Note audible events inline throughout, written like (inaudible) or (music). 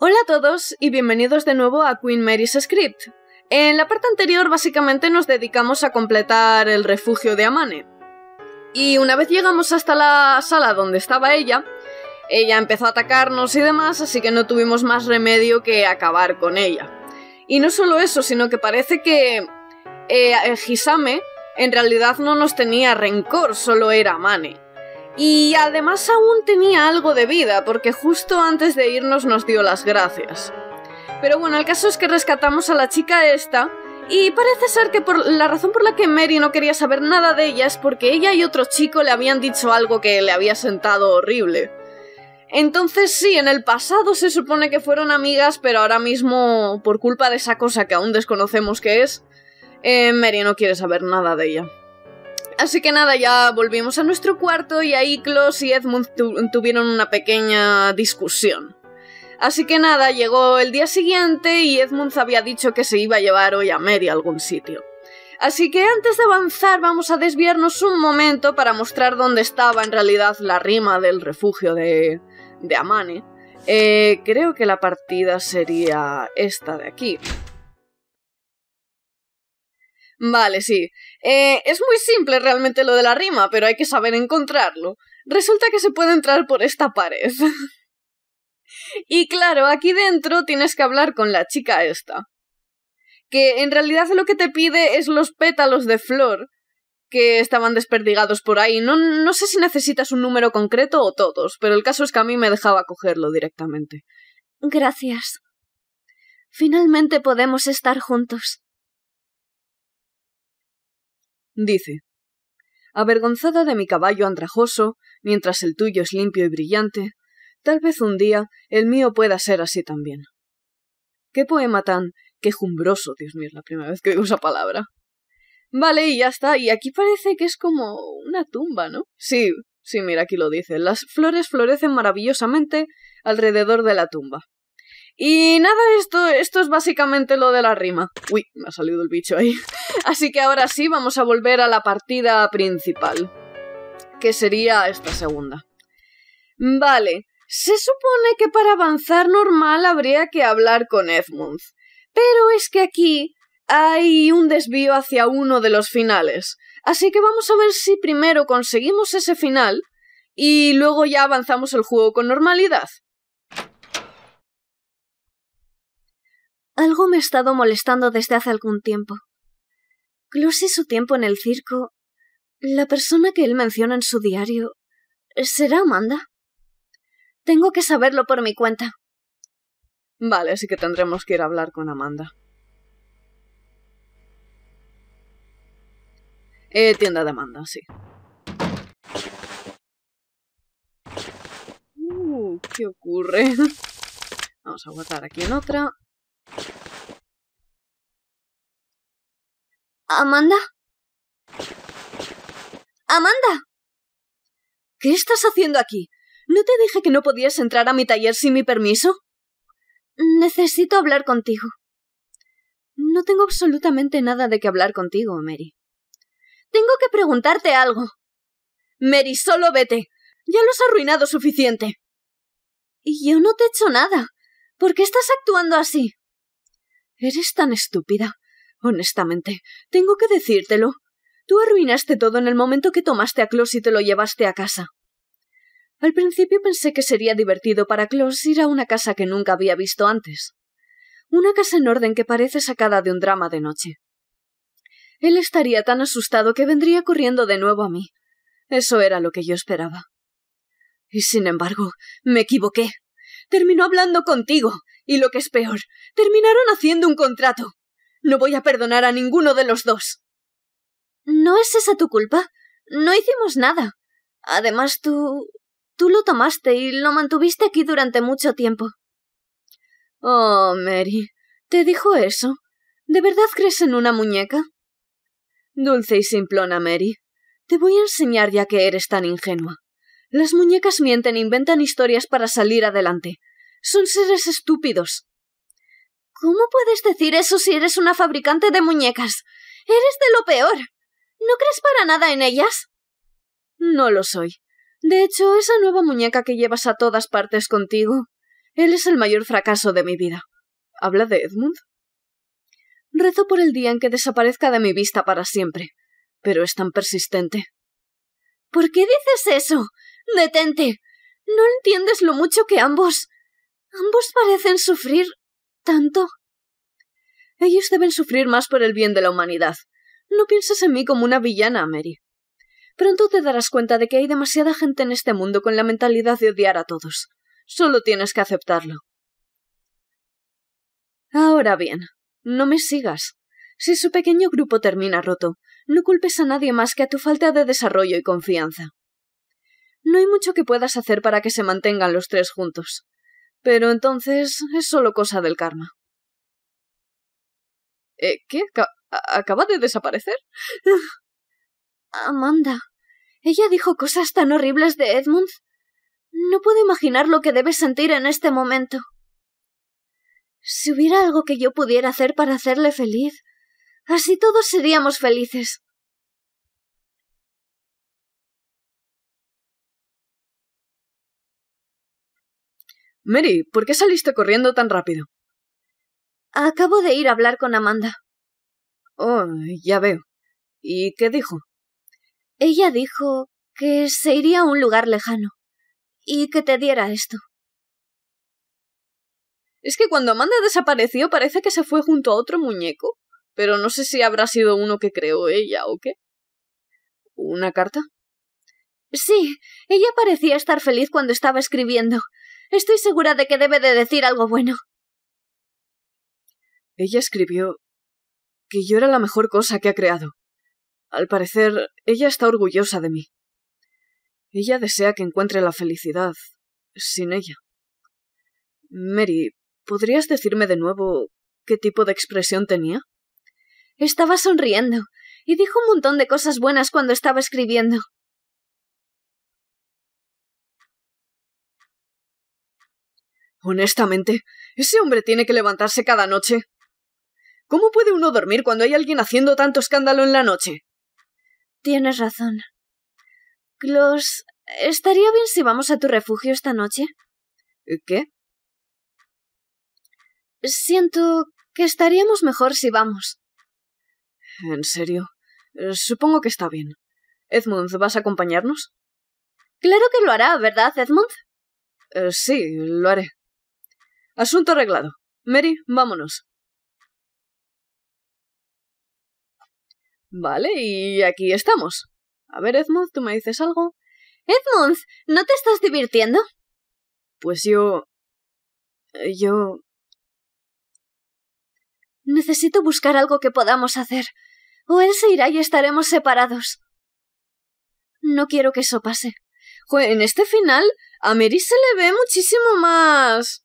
Hola a todos y bienvenidos de nuevo a Queen Mary's Script. En la parte anterior básicamente nos dedicamos a completar el refugio de Amane. Y una vez llegamos hasta la sala donde estaba ella, ella empezó a atacarnos y demás, así que no tuvimos más remedio que acabar con ella. Y no solo eso, sino que parece que eh, eh en realidad no nos tenía rencor, solo era Mane. Y además aún tenía algo de vida, porque justo antes de irnos nos dio las gracias. Pero bueno, el caso es que rescatamos a la chica esta, y parece ser que por la razón por la que Mary no quería saber nada de ella es porque ella y otro chico le habían dicho algo que le había sentado horrible. Entonces sí, en el pasado se supone que fueron amigas, pero ahora mismo, por culpa de esa cosa que aún desconocemos que es, eh, Mary no quiere saber nada de ella. Así que nada, ya volvimos a nuestro cuarto y ahí Klaus y Edmund tuvieron una pequeña discusión. Así que nada, llegó el día siguiente y Edmund había dicho que se iba a llevar hoy a Mary a algún sitio. Así que antes de avanzar vamos a desviarnos un momento para mostrar dónde estaba en realidad la rima del refugio de, de Amane. Eh, creo que la partida sería esta de aquí. Vale, sí. Eh, es muy simple realmente lo de la rima, pero hay que saber encontrarlo. Resulta que se puede entrar por esta pared. (laughs) y claro, aquí dentro tienes que hablar con la chica esta. Que en realidad lo que te pide es los pétalos de flor que estaban desperdigados por ahí. no sé si necesitas un número concreto o todos, pero el caso es que a mí me dejaba cogerlo directamente. Gracias. Finalmente podemos estar juntos. Dice, Avergonzada de mi caballo andrajoso, mientras el tuyo es limpio y brillante, tal vez un día el mío pueda ser así también. Qué poema tan quejumbroso, Dios mío, es la primera vez que digo esa palabra. Vale, y ya está, y aquí parece que es como una tumba, ¿no? Sí, sí, mira, aquí lo dice. Las flores florecen maravillosamente alrededor de la tumba. Y nada, esto, esto es básicamente lo de la rima. Uy, me ha salido el bicho ahí. (laughs) Así que ahora sí, vamos a volver a la partida principal, que sería esta segunda. Vale, se supone que para avanzar normal habría que hablar con Edmund, pero es que aquí hay un desvío hacia uno de los finales, así que vamos a ver si primero conseguimos ese final y luego ya avanzamos el juego con normalidad. Algo me ha estado molestando desde hace algún tiempo. Close su tiempo en el circo. La persona que él menciona en su diario. ¿Será Amanda? Tengo que saberlo por mi cuenta. Vale, así que tendremos que ir a hablar con Amanda. Eh, tienda de Amanda, sí. Uh, ¿qué ocurre? (laughs) Vamos a guardar aquí en otra. ¿Amanda? ¡Amanda! ¿Qué estás haciendo aquí? ¿No te dije que no podías entrar a mi taller sin mi permiso? Necesito hablar contigo. No tengo absolutamente nada de qué hablar contigo, Mary. Tengo que preguntarte algo. Mary, solo vete. Ya lo has arruinado suficiente. Y yo no te he hecho nada. ¿Por qué estás actuando así? Eres tan estúpida. Honestamente, tengo que decírtelo. Tú arruinaste todo en el momento que tomaste a Klaus y te lo llevaste a casa. Al principio pensé que sería divertido para Klaus ir a una casa que nunca había visto antes. Una casa en orden que parece sacada de un drama de noche. Él estaría tan asustado que vendría corriendo de nuevo a mí. Eso era lo que yo esperaba. Y sin embargo, me equivoqué. Terminó hablando contigo, y lo que es peor, terminaron haciendo un contrato. No voy a perdonar a ninguno de los dos. No es esa tu culpa. No hicimos nada. Además, tú. tú lo tomaste y lo mantuviste aquí durante mucho tiempo. Oh, Mary. ¿Te dijo eso? ¿De verdad crees en una muñeca? Dulce y simplona, Mary. Te voy a enseñar ya que eres tan ingenua. Las muñecas mienten e inventan historias para salir adelante. Son seres estúpidos. ¿Cómo puedes decir eso si eres una fabricante de muñecas? Eres de lo peor. ¿No crees para nada en ellas? No lo soy. De hecho, esa nueva muñeca que llevas a todas partes contigo. Él es el mayor fracaso de mi vida. ¿Habla de Edmund? Rezo por el día en que desaparezca de mi vista para siempre. Pero es tan persistente. ¿Por qué dices eso? Detente. No entiendes lo mucho que ambos. ambos parecen sufrir tanto? Ellos deben sufrir más por el bien de la humanidad. No pienses en mí como una villana, Mary. Pronto te darás cuenta de que hay demasiada gente en este mundo con la mentalidad de odiar a todos. Solo tienes que aceptarlo. Ahora bien, no me sigas. Si su pequeño grupo termina roto, no culpes a nadie más que a tu falta de desarrollo y confianza. No hay mucho que puedas hacer para que se mantengan los tres juntos. Pero entonces es solo cosa del karma. ¿Eh, ¿Qué? ¿Acaba de desaparecer? Amanda. Ella dijo cosas tan horribles de Edmund. No puedo imaginar lo que debe sentir en este momento. Si hubiera algo que yo pudiera hacer para hacerle feliz, así todos seríamos felices. Mary, ¿por qué saliste corriendo tan rápido? Acabo de ir a hablar con Amanda. Oh, ya veo. ¿Y qué dijo? Ella dijo que se iría a un lugar lejano y que te diera esto. Es que cuando Amanda desapareció parece que se fue junto a otro muñeco, pero no sé si habrá sido uno que creó ella o qué. ¿Una carta? Sí, ella parecía estar feliz cuando estaba escribiendo, Estoy segura de que debe de decir algo bueno. Ella escribió que yo era la mejor cosa que ha creado. Al parecer, ella está orgullosa de mí. Ella desea que encuentre la felicidad sin ella. Mary, ¿podrías decirme de nuevo qué tipo de expresión tenía? Estaba sonriendo y dijo un montón de cosas buenas cuando estaba escribiendo. Honestamente, ese hombre tiene que levantarse cada noche. ¿Cómo puede uno dormir cuando hay alguien haciendo tanto escándalo en la noche? Tienes razón. Klaus, ¿estaría bien si vamos a tu refugio esta noche? ¿Eh, ¿Qué? Siento que estaríamos mejor si vamos. ¿En serio? Eh, supongo que está bien. Edmund, ¿vas a acompañarnos? Claro que lo hará, ¿verdad, Edmund? Eh, sí, lo haré. Asunto arreglado. Mary, vámonos. Vale, y aquí estamos. A ver, Edmund, ¿tú me dices algo? Edmund, ¿no te estás divirtiendo? Pues yo... Eh, yo... Necesito buscar algo que podamos hacer. O él se irá y estaremos separados. No quiero que eso pase. en este final a Mary se le ve muchísimo más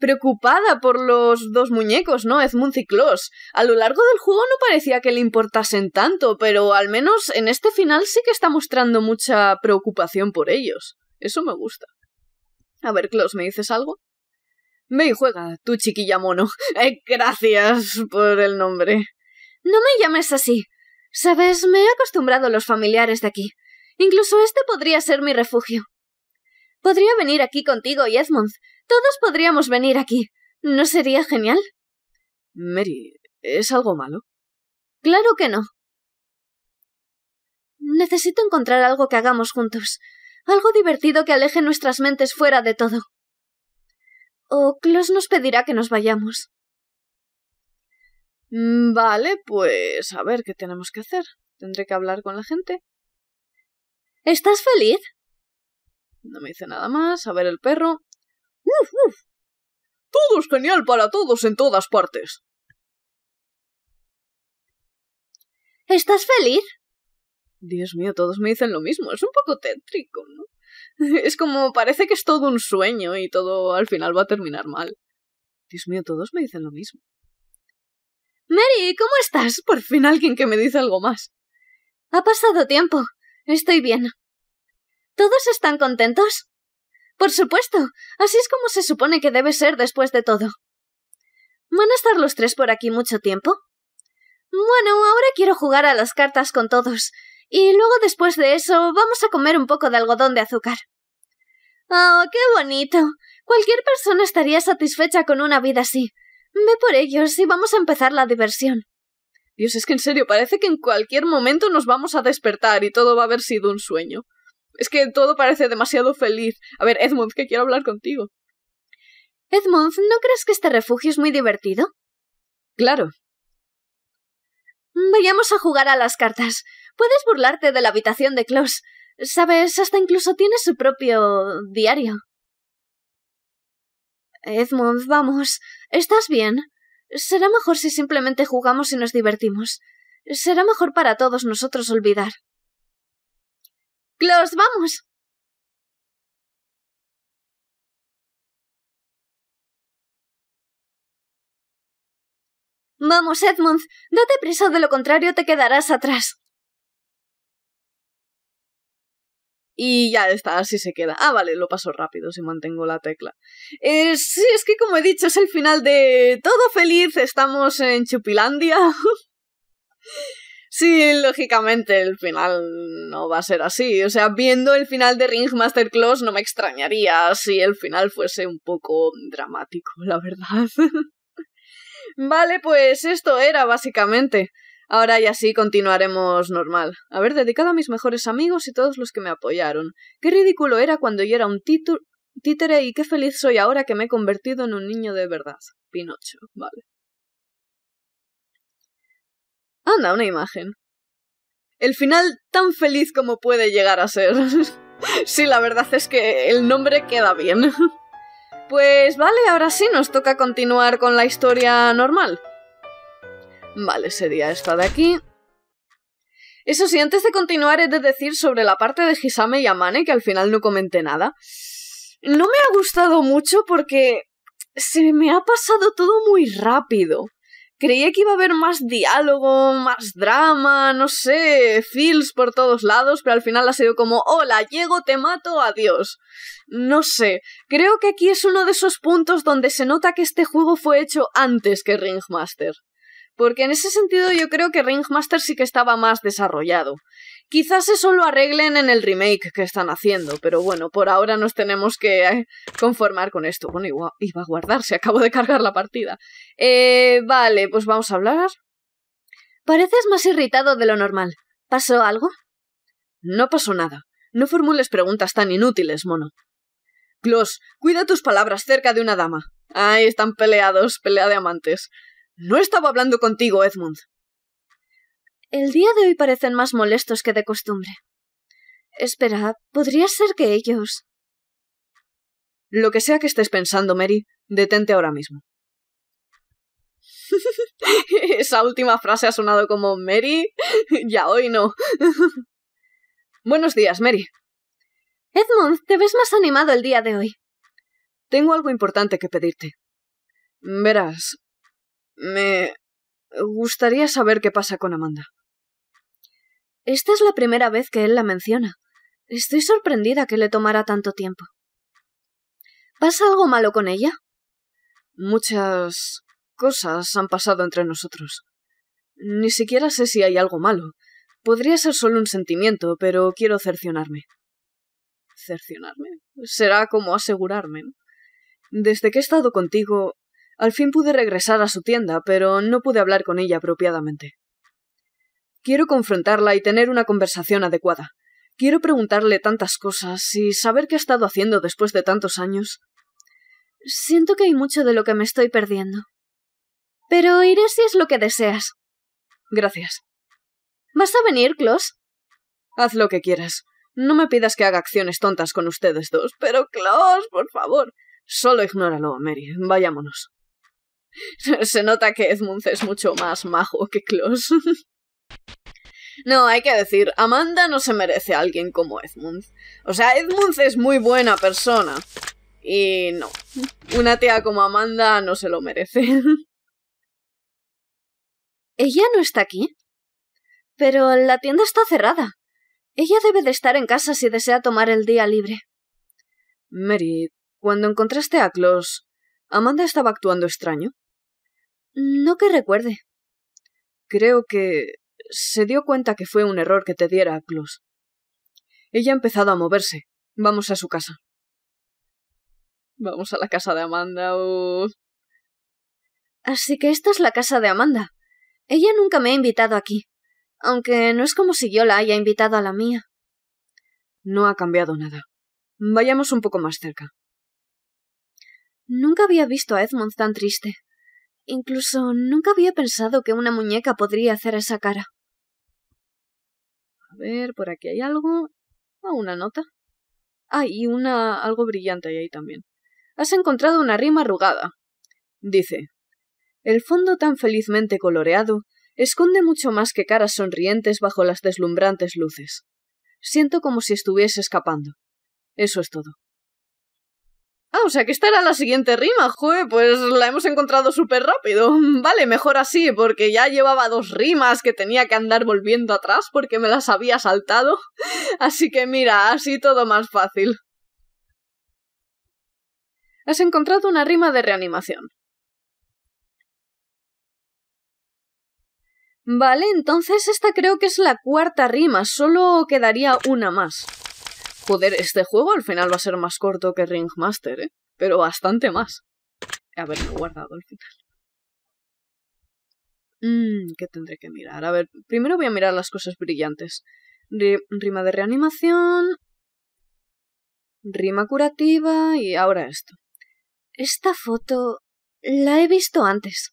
preocupada por los dos muñecos, ¿no? Edmund y Klaus. A lo largo del juego no parecía que le importasen tanto, pero al menos en este final sí que está mostrando mucha preocupación por ellos. Eso me gusta. A ver, Klaus, ¿me dices algo? Ve y juega, tú chiquilla mono. Eh, (laughs) gracias por el nombre. No me llames así. Sabes, me he acostumbrado a los familiares de aquí. Incluso este podría ser mi refugio. Podría venir aquí contigo y Edmund, todos podríamos venir aquí. ¿No sería genial? Mary, ¿es algo malo? Claro que no. Necesito encontrar algo que hagamos juntos, algo divertido que aleje nuestras mentes fuera de todo. O Klaus nos pedirá que nos vayamos. Mm, vale, pues a ver qué tenemos que hacer. Tendré que hablar con la gente. ¿Estás feliz? No me dice nada más. A ver el perro. ¡Uf, uf! Todo es genial para todos en todas partes. ¿Estás feliz? Dios mío, todos me dicen lo mismo. Es un poco tétrico, ¿no? (laughs) Es como parece que es todo un sueño y todo al final va a terminar mal. Dios mío, todos me dicen lo mismo. Mary, ¿cómo estás? Por fin alguien que me dice algo más. Ha pasado tiempo. Estoy bien. ¿Todos están contentos? Por supuesto. Así es como se supone que debe ser después de todo. ¿Van a estar los tres por aquí mucho tiempo? Bueno, ahora quiero jugar a las cartas con todos. Y luego después de eso vamos a comer un poco de algodón de azúcar. Oh, qué bonito. Cualquier persona estaría satisfecha con una vida así. Ve por ellos y vamos a empezar la diversión. Dios, es que en serio, parece que en cualquier momento nos vamos a despertar y todo va a haber sido un sueño. Es que todo parece demasiado feliz. A ver, Edmund, que quiero hablar contigo. Edmund, ¿no crees que este refugio es muy divertido? Claro. Vayamos a jugar a las cartas. Puedes burlarte de la habitación de Klaus. Sabes, hasta incluso tiene su propio diario. Edmund, vamos. ¿Estás bien? Será mejor si simplemente jugamos y nos divertimos. Será mejor para todos nosotros olvidar. Klaus, vamos. Vamos, Edmund, date prisa, de lo contrario te quedarás atrás. Y ya está, así se queda. Ah, vale, lo paso rápido si mantengo la tecla. Eh, sí, es que como he dicho, es el final de Todo feliz, estamos en Chupilandia. (laughs) Sí, lógicamente el final no va a ser así. O sea, viendo el final de Ringmaster Masterclass no me extrañaría si el final fuese un poco dramático, la verdad. (laughs) vale, pues esto era básicamente. Ahora ya sí continuaremos normal. Haber dedicado a mis mejores amigos y todos los que me apoyaron. Qué ridículo era cuando yo era un títere y qué feliz soy ahora que me he convertido en un niño de verdad. Pinocho, vale. Anda, una imagen. El final tan feliz como puede llegar a ser. (laughs) sí, la verdad es que el nombre queda bien. (laughs) pues vale, ahora sí nos toca continuar con la historia normal. Vale, sería esta de aquí. Eso sí, antes de continuar he de decir sobre la parte de Hisame y Amane, que al final no comenté nada. No me ha gustado mucho porque se me ha pasado todo muy rápido. Creía que iba a haber más diálogo, más drama, no sé, feels por todos lados, pero al final ha sido como, hola, llego, te mato, adiós. No sé, creo que aquí es uno de esos puntos donde se nota que este juego fue hecho antes que Ringmaster. Porque en ese sentido yo creo que Ringmaster sí que estaba más desarrollado. Quizás eso lo arreglen en el remake que están haciendo, pero bueno, por ahora nos tenemos que eh, conformar con esto. Bueno, iba a guardarse, acabo de cargar la partida. Eh, vale, pues vamos a hablar. Pareces más irritado de lo normal. ¿Pasó algo? No pasó nada. No formules preguntas tan inútiles, mono. Gloss, cuida tus palabras cerca de una dama. Ahí están peleados, pelea de amantes. No estaba hablando contigo, Edmund. El día de hoy parecen más molestos que de costumbre. Espera, podría ser que ellos. Lo que sea que estés pensando, Mary, detente ahora mismo. (laughs) Esa última frase ha sonado como Mary. ya hoy no. (laughs) Buenos días, Mary. Edmund, te ves más animado el día de hoy. Tengo algo importante que pedirte. Verás, me gustaría saber qué pasa con Amanda. Esta es la primera vez que él la menciona. Estoy sorprendida que le tomara tanto tiempo. ¿Pasa algo malo con ella? Muchas cosas han pasado entre nosotros. Ni siquiera sé si hay algo malo. Podría ser solo un sentimiento, pero quiero cercionarme. ¿Cercionarme? Será como asegurarme. Desde que he estado contigo, al fin pude regresar a su tienda, pero no pude hablar con ella apropiadamente. Quiero confrontarla y tener una conversación adecuada. Quiero preguntarle tantas cosas y saber qué ha estado haciendo después de tantos años. Siento que hay mucho de lo que me estoy perdiendo. Pero iré si es lo que deseas. Gracias. ¿Vas a venir, Klaus? Haz lo que quieras. No me pidas que haga acciones tontas con ustedes dos, pero Klaus, por favor. Solo ignóralo, Mary. Vayámonos. (laughs) Se nota que Edmund es mucho más majo que Klaus. (laughs) No, hay que decir, Amanda no se merece a alguien como Edmund. O sea, Edmund es muy buena persona. Y no, una tía como Amanda no se lo merece. (laughs) Ella no está aquí. Pero la tienda está cerrada. Ella debe de estar en casa si desea tomar el día libre. Mary, cuando encontraste a Klaus, ¿Amanda estaba actuando extraño? No que recuerde. Creo que se dio cuenta que fue un error que te diera a Ella ha empezado a moverse. Vamos a su casa. Vamos a la casa de Amanda. Así que esta es la casa de Amanda. Ella nunca me ha invitado aquí. Aunque no es como si yo la haya invitado a la mía. No ha cambiado nada. Vayamos un poco más cerca. Nunca había visto a Edmund tan triste. Incluso nunca había pensado que una muñeca podría hacer esa cara ver, por aquí hay algo. Ah, una nota. Ah, y una algo brillante hay ahí también. Has encontrado una rima arrugada. Dice El fondo tan felizmente coloreado esconde mucho más que caras sonrientes bajo las deslumbrantes luces. Siento como si estuviese escapando. Eso es todo. Ah, o sea que esta era la siguiente rima, joder, pues la hemos encontrado súper rápido. (laughs) Vale, mejor así, porque ya llevaba dos rimas que tenía que andar volviendo atrás porque me las había saltado. (laughs) Así que mira, así todo más fácil. Has encontrado una rima de reanimación. Vale, entonces esta creo que es la cuarta rima, solo quedaría una más. Joder, este juego al final va a ser más corto que Ringmaster, ¿eh? Pero bastante más. he guardado al final. Mmm, ¿qué tendré que mirar? A ver, primero voy a mirar las cosas brillantes. rima de reanimación. Rima curativa y ahora esto. Esta foto la he visto antes.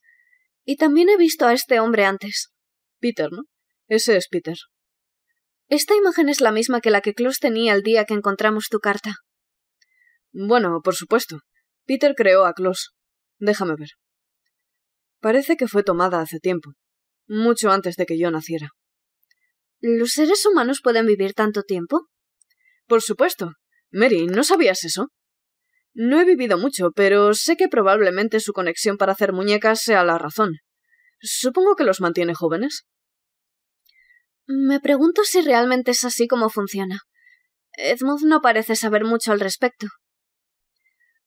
Y también he visto a este hombre antes. Peter, ¿no? Ese es Peter. Esta imagen es la misma que la que Klaus tenía el día que encontramos tu carta. Bueno, por supuesto. Peter creó a Klaus. Déjame ver. Parece que fue tomada hace tiempo, mucho antes de que yo naciera. ¿Los seres humanos pueden vivir tanto tiempo? Por supuesto. Mary, ¿no sabías eso? No he vivido mucho, pero sé que probablemente su conexión para hacer muñecas sea la razón. Supongo que los mantiene jóvenes. Me pregunto si realmente es así como funciona. Edmund no parece saber mucho al respecto.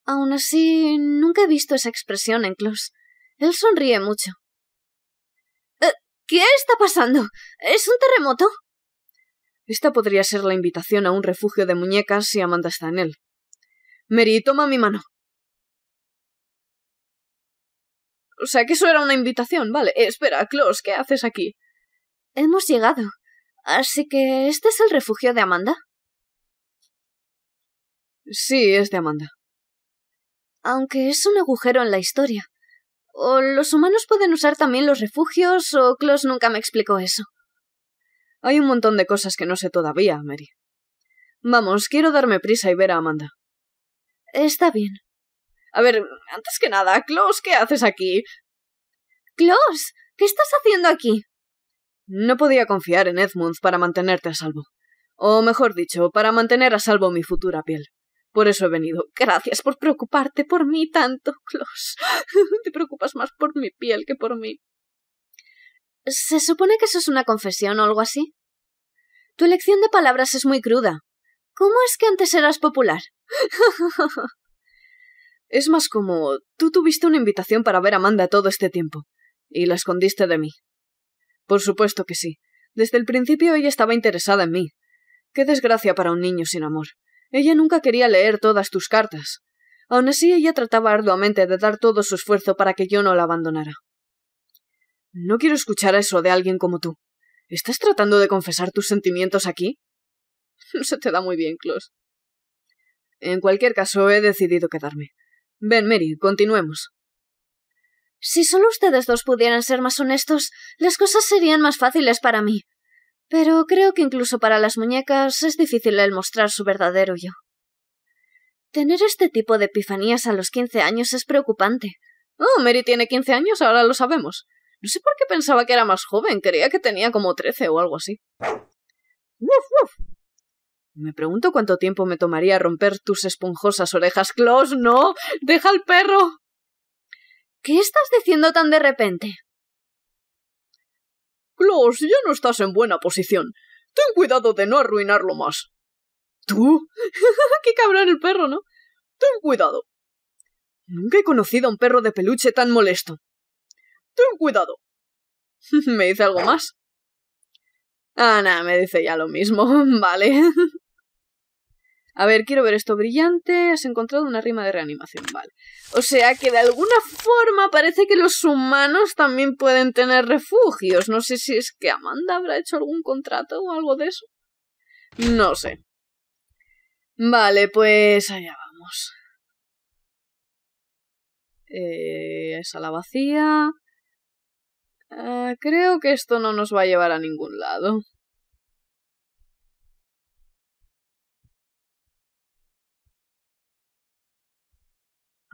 Aun así, nunca he visto esa expresión en Klaus. Él sonríe mucho. Eh, ¿Qué está pasando? ¿Es un terremoto? Esta podría ser la invitación a un refugio de muñecas si Amanda está en él. Mary, toma mi mano. O sea, que eso era una invitación, vale. Eh, espera, Klaus, ¿qué haces aquí? Hemos llegado. Así que este es el refugio de Amanda. Sí, es de Amanda. Aunque es un agujero en la historia. O los humanos pueden usar también los refugios, o Klaus nunca me explicó eso. Hay un montón de cosas que no sé todavía, Mary. Vamos, quiero darme prisa y ver a Amanda. Está bien. A ver, antes que nada, Klaus, ¿qué haces aquí? Klaus, ¿qué estás haciendo aquí? No podía confiar en Edmund para mantenerte a salvo. O mejor dicho, para mantener a salvo mi futura piel. Por eso he venido. Gracias por preocuparte por mí tanto, Klaus. Te preocupas más por mi piel que por mí. ¿Se supone que eso es una confesión o algo así? Tu elección de palabras es muy cruda. ¿Cómo es que antes eras popular? (laughs) es más como tú tuviste una invitación para ver a Amanda todo este tiempo, y la escondiste de mí. Por supuesto que sí. Desde el principio ella estaba interesada en mí. Qué desgracia para un niño sin amor. Ella nunca quería leer todas tus cartas. Aun así, ella trataba arduamente de dar todo su esfuerzo para que yo no la abandonara. No quiero escuchar eso de alguien como tú. ¿Estás tratando de confesar tus sentimientos aquí? (laughs) se te da muy bien, Klaus. En cualquier caso, he decidido quedarme. Ven, Mary, continuemos. Si solo ustedes dos pudieran ser más honestos, las cosas serían más fáciles para mí. Pero creo que incluso para las muñecas es difícil el mostrar su verdadero yo. Tener este tipo de epifanías a los quince años es preocupante. Oh, Mary tiene quince años, ahora lo sabemos. No sé por qué pensaba que era más joven, creía que tenía como trece o algo así. ¡Uf, uf! Me pregunto cuánto tiempo me tomaría romper tus esponjosas orejas, Klaus. ¡No! ¡Deja al perro! ¿Qué estás diciendo tan de repente? Klaus, ya no estás en buena posición. Ten cuidado de no arruinarlo más. ¿Tú? (laughs) ¡Qué cabrón el perro, ¿no? Ten cuidado. Nunca he conocido a un perro de peluche tan molesto. Ten cuidado. (laughs) ¿Me dice algo más? Ah, nada, me dice ya lo mismo. (laughs) vale. A ver, quiero ver esto brillante. Has encontrado una rima de reanimación, vale. O sea que de alguna forma parece que los humanos también pueden tener refugios. No sé si es que Amanda habrá hecho algún contrato o algo de eso. No sé. Vale, pues allá vamos. Eh, la vacía. Ah, creo que esto no nos va a llevar a ningún lado.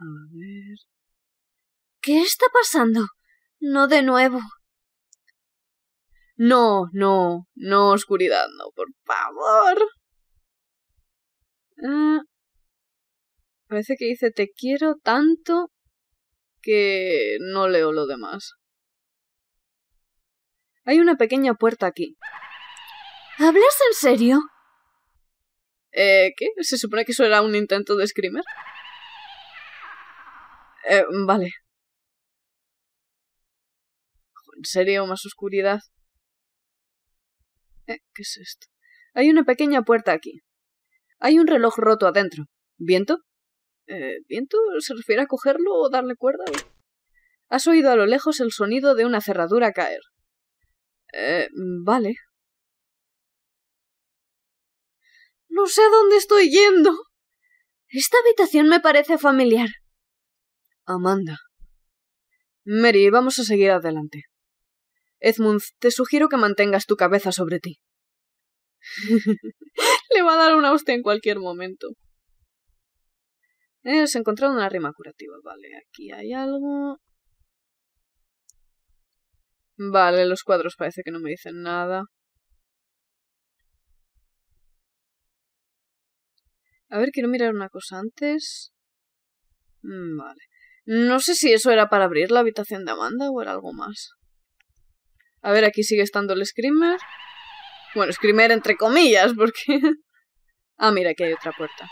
A ver. ¿Qué está pasando? No de nuevo. No, no, no, oscuridad, no, por favor. Ah. parece que dice te quiero tanto que no leo lo demás. Hay una pequeña puerta aquí. ¿Hablas en serio? Eh, ¿qué? ¿Se supone que eso era un intento de screamer? Eh, vale. ¿En serio? ¿Más oscuridad? Eh, ¿Qué es esto? Hay una pequeña puerta aquí. Hay un reloj roto adentro. ¿Viento? Eh, ¿Viento? ¿Se refiere a cogerlo o darle cuerda? Has oído a lo lejos el sonido de una cerradura caer. Eh, vale. No sé a dónde estoy yendo. Esta habitación me parece familiar. Amanda. Mary, vamos a seguir adelante. Edmund, te sugiero que mantengas tu cabeza sobre ti. (laughs) Le va a dar una hostia en cualquier momento. Hemos encontrado una rima curativa. Vale, aquí hay algo. Vale, los cuadros parece que no me dicen nada. A ver, quiero mirar una cosa antes. Mm, vale. No sé si eso era para abrir la habitación de Amanda o era algo más. A ver, aquí sigue estando el Screamer. Bueno, Screamer entre comillas, porque... (laughs) ah, mira, aquí hay otra puerta.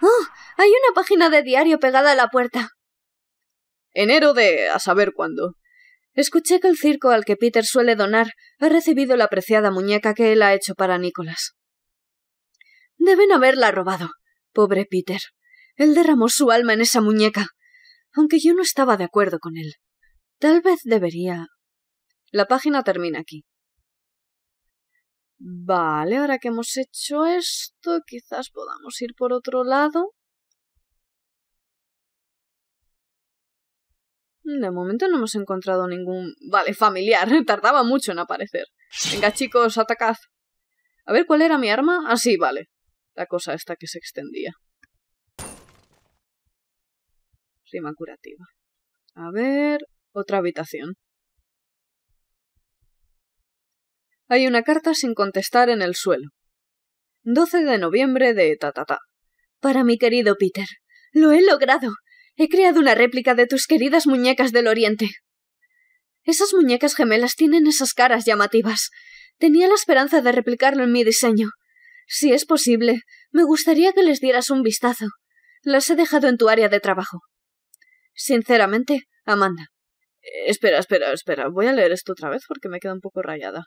¡Oh! Hay una página de diario pegada a la puerta. Enero de... a saber cuándo. Escuché que el circo al que Peter suele donar ha recibido la preciada muñeca que él ha hecho para Nicolás. Deben haberla robado. Pobre Peter. Él derramó su alma en esa muñeca aunque yo no estaba de acuerdo con él. Tal vez debería. La página termina aquí. Vale, ahora que hemos hecho esto, quizás podamos ir por otro lado. De momento no hemos encontrado ningún... Vale, familiar. (laughs) Tardaba mucho en aparecer. Venga, chicos, atacad. A ver, ¿cuál era mi arma? Ah, sí, vale. La cosa esta que se extendía curativa. A ver, otra habitación. Hay una carta sin contestar en el suelo. 12 de noviembre de ta ta ta. Para mi querido Peter. Lo he logrado. He creado una réplica de tus queridas muñecas del Oriente. Esas muñecas gemelas tienen esas caras llamativas. Tenía la esperanza de replicarlo en mi diseño. Si es posible, me gustaría que les dieras un vistazo. Las he dejado en tu área de trabajo. Sinceramente, Amanda. Espera, espera, espera. Voy a leer esto otra vez porque me queda un poco rayada.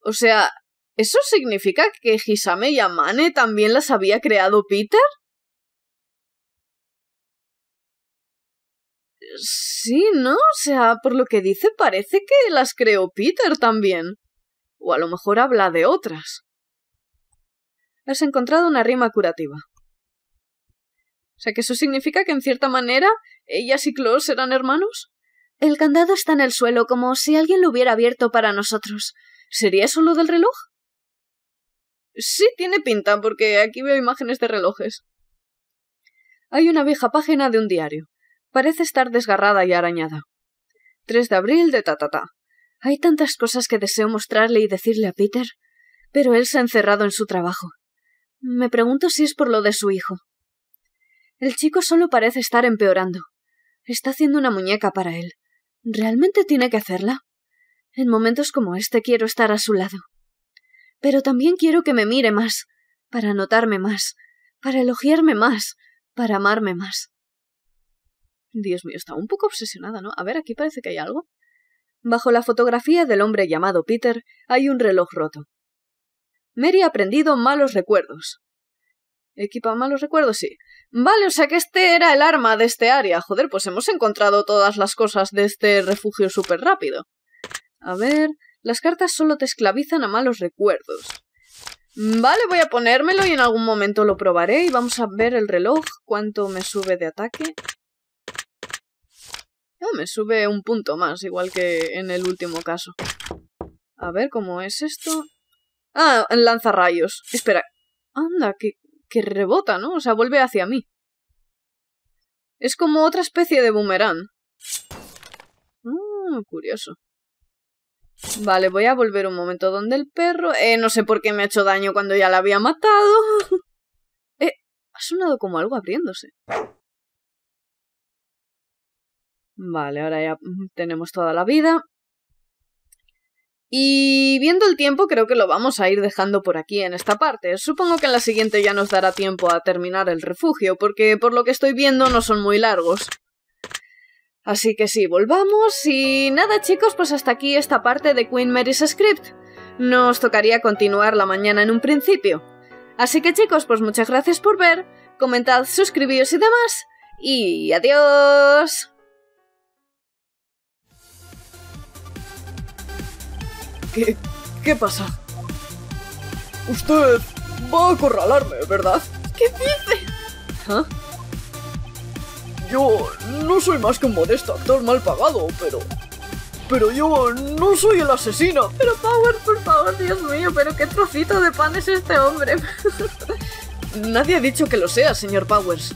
O sea, ¿eso significa que Hisame y Amane también las había creado Peter? Sí, ¿no? O sea, por lo que dice parece que las creó Peter también. O a lo mejor habla de otras. Has encontrado una rima curativa sea que eso significa que en cierta manera ellas y Claus serán hermanos. El candado está en el suelo como si alguien lo hubiera abierto para nosotros. ¿Sería eso lo del reloj? Sí, tiene pinta, porque aquí veo imágenes de relojes. Hay una vieja página de un diario. Parece estar desgarrada y arañada. 3 de abril de ta ta ta. Hay tantas cosas que deseo mostrarle y decirle a Peter, pero él se ha encerrado en su trabajo. Me pregunto si es por lo de su hijo. El chico solo parece estar empeorando. Está haciendo una muñeca para él. ¿Realmente tiene que hacerla? En momentos como este quiero estar a su lado. Pero también quiero que me mire más, para notarme más, para elogiarme más, para amarme más. Dios mío, está un poco obsesionada, ¿no? A ver, aquí parece que hay algo. Bajo la fotografía del hombre llamado Peter hay un reloj roto. Mary ha aprendido malos recuerdos. ¿Equipa malos recuerdos? Sí. Vale, o sea que este era el arma de este área. Joder, pues hemos encontrado todas las cosas de este refugio súper rápido. A ver... Las cartas solo te esclavizan a malos recuerdos. Vale, voy a ponérmelo y en algún momento lo probaré y vamos a ver el reloj, cuánto me sube de ataque. no me sube un punto más, igual que en el último caso. A ver, ¿cómo es esto? Ah, lanzarrayos. Espera. Anda, que que rebota, ¿no? O sea, vuelve hacia mí. Es como otra especie de boomerang. Ah, curioso. Vale, voy a volver un momento donde el perro... Eh, no sé por qué me ha hecho daño cuando ya la había matado. (laughs) eh, ha sonado como algo abriéndose. Vale, ahora ya mm, tenemos toda la vida. Y viendo el tiempo creo que lo vamos a ir dejando por aquí en esta parte. Supongo que en la siguiente ya nos dará tiempo a terminar el refugio, porque por lo que estoy viendo no son muy largos. Así que sí, volvamos y nada chicos, pues hasta aquí esta parte de Queen Mary's Script. Nos tocaría continuar la mañana en un principio. Así que chicos, pues muchas gracias por ver, comentad, suscribíos y demás. Y adiós. ¿Qué, qué pasa? Usted va a acorralarme, ¿verdad? ¿Qué dice? ¿Ah? Yo no soy más que un modesto actor mal pagado, pero... Pero yo no soy el asesino. Pero Powers, por favor, Dios mío, pero qué trocito de pan es este hombre. Nadie ha dicho que lo sea, señor Powers.